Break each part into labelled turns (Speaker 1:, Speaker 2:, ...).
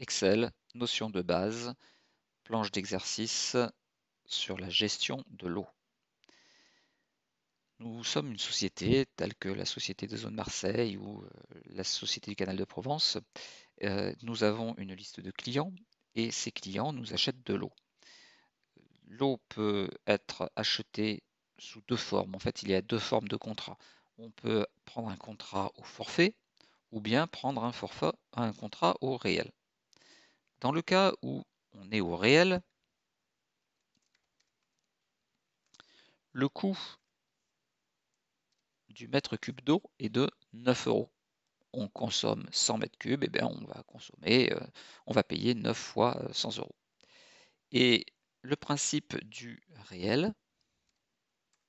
Speaker 1: Excel, notion de base, planche d'exercice sur la gestion de l'eau. Nous sommes une société telle que la Société de zone Marseille ou euh, la Société du Canal de Provence. Euh, nous avons une liste de clients et ces clients nous achètent de l'eau. L'eau peut être achetée sous deux formes. En fait, il y a deux formes de contrat. On peut prendre un contrat au forfait ou bien prendre un, un contrat au réel. Dans le cas où on est au réel, le coût du mètre cube d'eau est de 9 euros. On consomme 100 mètres cubes, et eh bien on va consommer, euh, on va payer 9 fois 100 euh, euros. Et le principe du réel,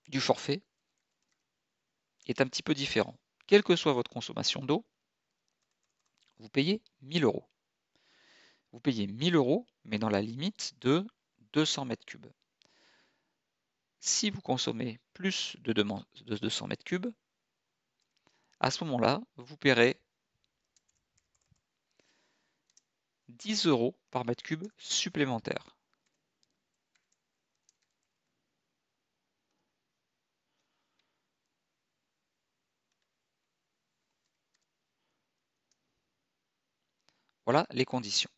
Speaker 1: du forfait, est un petit peu différent. Quelle que soit votre consommation d'eau, vous payez 1000 euros vous payez 1000 euros, mais dans la limite de 200 m3. Si vous consommez plus de 200 m3, à ce moment-là, vous paierez 10 euros par mètre cube supplémentaire. Voilà les conditions.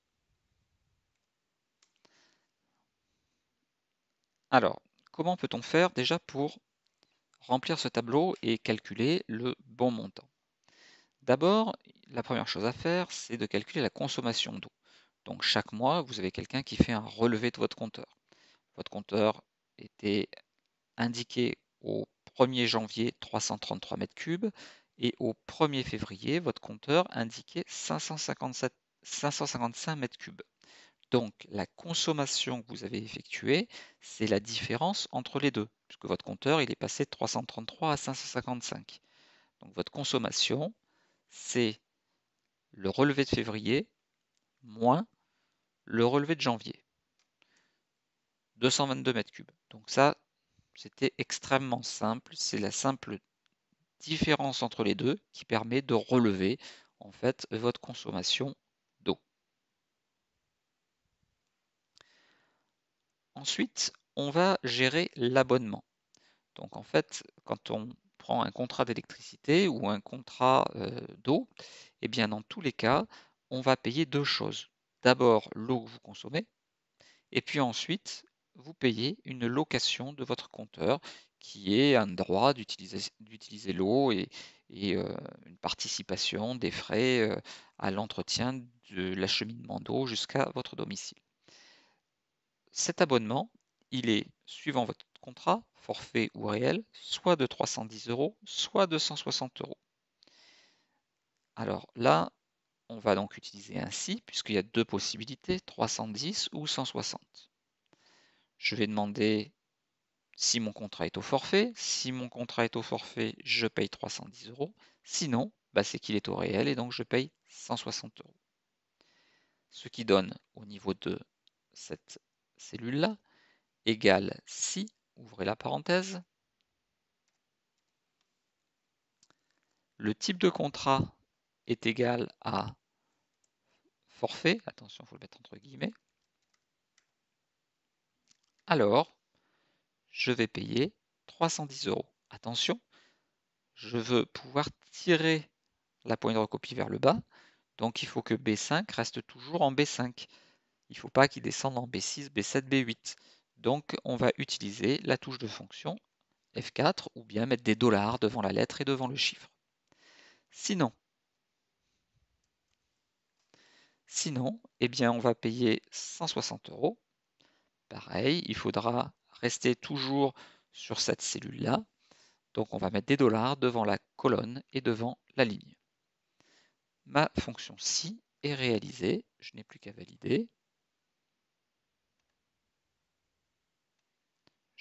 Speaker 1: Alors, comment peut-on faire déjà pour remplir ce tableau et calculer le bon montant D'abord, la première chose à faire, c'est de calculer la consommation d'eau. Donc chaque mois, vous avez quelqu'un qui fait un relevé de votre compteur. Votre compteur était indiqué au 1er janvier 333 m3 et au 1er février, votre compteur indiquait 557, 555 m3. Donc la consommation que vous avez effectuée, c'est la différence entre les deux, puisque votre compteur il est passé de 333 à 555. Donc votre consommation, c'est le relevé de février moins le relevé de janvier. 222 mètres cubes. Donc ça, c'était extrêmement simple. C'est la simple différence entre les deux qui permet de relever en fait votre consommation Ensuite, on va gérer l'abonnement. Donc en fait, quand on prend un contrat d'électricité ou un contrat euh, d'eau, eh bien dans tous les cas, on va payer deux choses. D'abord l'eau que vous consommez, et puis ensuite, vous payez une location de votre compteur qui est un droit d'utiliser l'eau et, euh, une participation des frais euh, à l'entretien de l'acheminement d'eau jusqu'à votre domicile cet abonnement, il est, suivant votre contrat, forfait ou réel, soit de 310 euros, soit de 160 euros. Alors là, on va donc utiliser ainsi, puisqu'il y a deux possibilités, 310 ou 160. Je vais demander si mon contrat est au forfait. Si mon contrat est au forfait, je paye 310 euros. Sinon, bah, c'est qu'il est au réel et donc je paye 160 euros. Ce qui donne au niveau de cette cellule là égale si, ouvrez la parenthèse, le type de contrat est égal à forfait, attention, il faut le mettre entre guillemets, alors je vais payer 310 euros. Attention, je veux pouvoir tirer la poignée de recopie vers le bas, donc il faut que B5 reste toujours en B5 il ne faut pas qu'il descende en B6, B7, B8. Donc on va utiliser la touche de fonction F4 ou bien mettre des dollars devant la lettre et devant le chiffre. Sinon, sinon eh bien on va payer 160 euros. Pareil, il faudra rester toujours sur cette cellule-là. Donc on va mettre des dollars devant la colonne et devant la ligne. Ma fonction si est réalisée, je n'ai plus qu'à valider.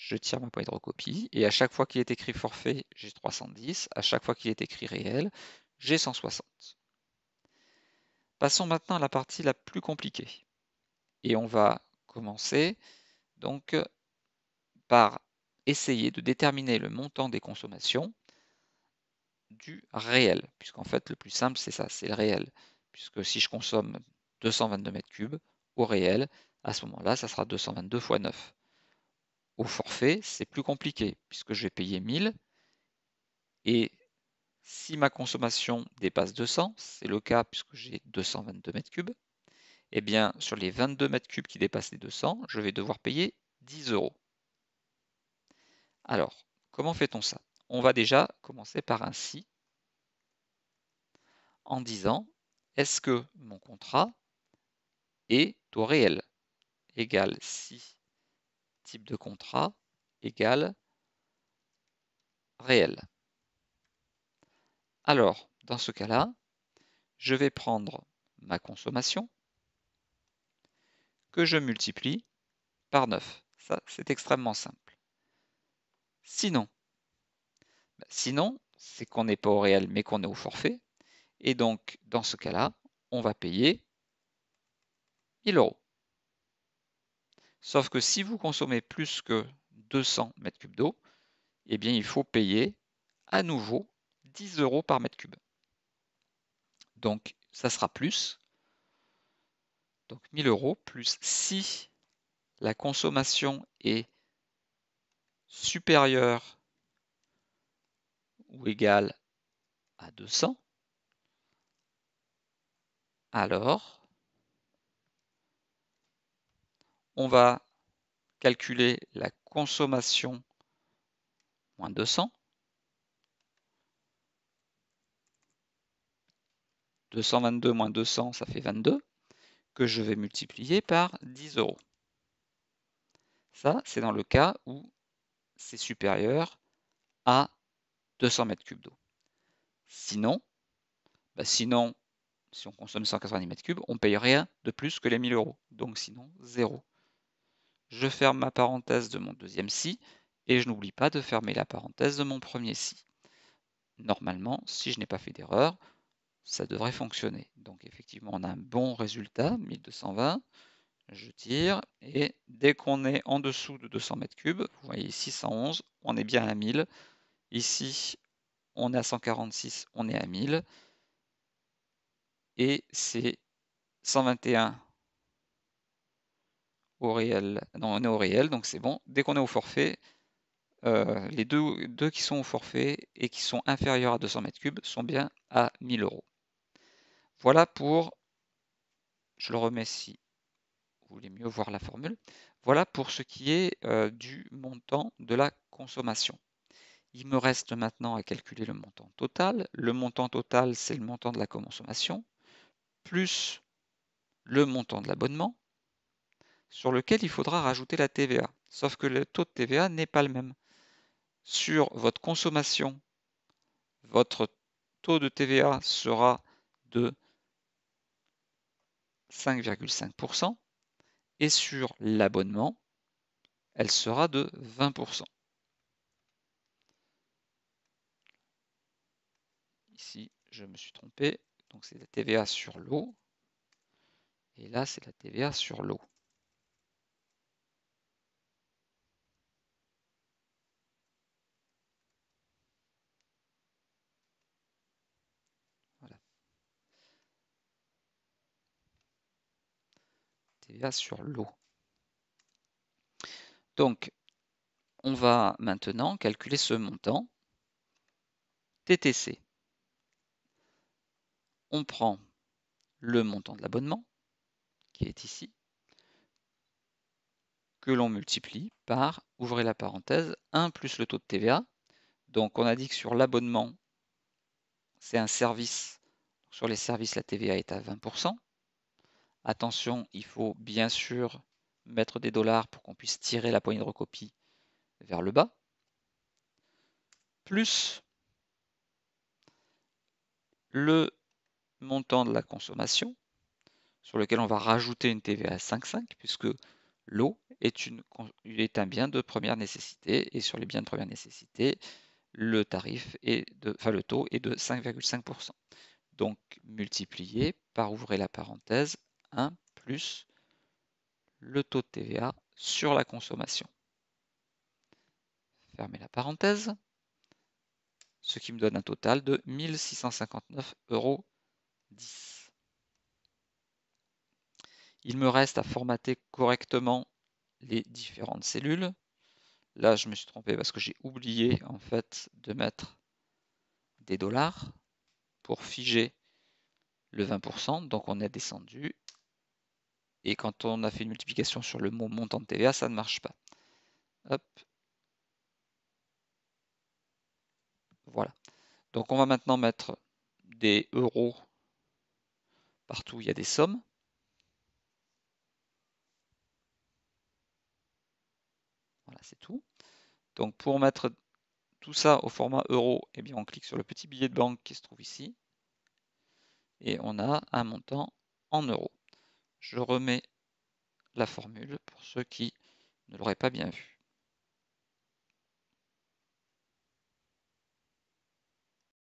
Speaker 1: je tire ma poignée de recopie, et à chaque fois qu'il est écrit forfait, j'ai 310, à chaque fois qu'il est écrit réel, j'ai 160. Passons maintenant à la partie la plus compliquée. Et on va commencer donc par essayer de déterminer le montant des consommations du réel, puisqu'en fait le plus simple c'est ça, c'est le réel. Puisque si je consomme 222 mètres cubes au réel, à ce moment-là, ça sera 222 fois 9. Au forfait, c'est plus compliqué puisque je vais payer 1000 et si ma consommation dépasse 200, c'est le cas puisque j'ai 222 mètres cubes, eh bien sur les 22 mètres cubes qui dépassent les 200, je vais devoir payer 10 euros. Alors, comment fait-on ça On va déjà commencer par un si en disant est-ce que mon contrat est au réel égal si type de contrat égale réel. Alors, dans ce cas-là, je vais prendre ma consommation que je multiplie par 9. Ça, c'est extrêmement simple. Sinon, bah, sinon, c'est qu'on n'est pas au réel, mais qu'on est au forfait. Et donc, dans ce cas-là, on va payer 1000 euros. Sauf que si vous consommez plus que 200 m3 d'eau, eh bien, il faut payer à nouveau 10 euros par mètre cube. Donc, ça sera plus. Donc, 1000 euros plus si la consommation est supérieure ou égale à 200, alors on va calculer la consommation moins 200. 222 moins 200, ça fait 22, que je vais multiplier par 10 euros. Ça, c'est dans le cas où c'est supérieur à 200 mètres cubes d'eau. Sinon, bah sinon, si on consomme 190 mètres cubes, on ne paye rien de plus que les 1000 euros. Donc sinon, 0 je ferme ma parenthèse de mon deuxième si, et je n'oublie pas de fermer la parenthèse de mon premier si. Normalement, si je n'ai pas fait d'erreur, ça devrait fonctionner. Donc effectivement, on a un bon résultat, 1220. Je tire, et dès qu'on est en dessous de 200 mètres cubes, vous voyez 611, on est bien à 1000. Ici, on est à 146, on est à 1000. Et c'est 121 au réel. on est au réel, donc c'est bon. Dès qu'on est au forfait, euh, les deux, deux, qui sont au forfait et qui sont inférieurs à 200 mètres cubes sont bien à 1000 euros. Voilà pour, je le remets si vous voulez mieux voir la formule, voilà pour ce qui est euh, du montant de la consommation. Il me reste maintenant à calculer le montant total. Le montant total, c'est le montant de la consommation, plus le montant de l'abonnement, sur lequel il faudra rajouter la TVA. Sauf que le taux de TVA n'est pas le même. Sur votre consommation, votre taux de TVA sera de 5,5% et sur l'abonnement, elle sera de 20%. Ici, je me suis trompé. Donc c'est la TVA sur l'eau. Et là, c'est la TVA sur l'eau. sur l'eau. Donc, on va maintenant calculer ce montant TTC. On prend le montant de l'abonnement, qui est ici, que l'on multiplie par, ouvrez la parenthèse, 1 plus le taux de TVA. Donc on a dit que sur l'abonnement, c'est un service. Sur les services, la TVA est à 20%. Attention, il faut bien sûr mettre des dollars pour qu'on puisse tirer la poignée de recopie vers le bas. Plus le montant de la consommation sur lequel on va rajouter une TVA 5,5 puisque l'eau est, un bien de première nécessité et sur les biens de première nécessité, le tarif est de, le taux est de 5,5%. Donc multiplié par ouvrir la parenthèse 1 plus le taux de TVA sur la consommation. Fermez la parenthèse, ce qui me donne un total de 1659,10 euros. Il me reste à formater correctement les différentes cellules. Là, je me suis trompé parce que j'ai oublié en fait de mettre des dollars pour figer le 20%. Donc on est descendu et quand on a fait une multiplication sur le mot montant de TVA, ça ne marche pas. Hop. Voilà. Donc on va maintenant mettre des euros partout où il y a des sommes. Voilà, c'est tout. Donc pour mettre tout ça au format euro, eh bien on clique sur le petit billet de banque qui se trouve ici. Et on a un montant en euros. Je remets la formule pour ceux qui ne l'auraient pas bien vue.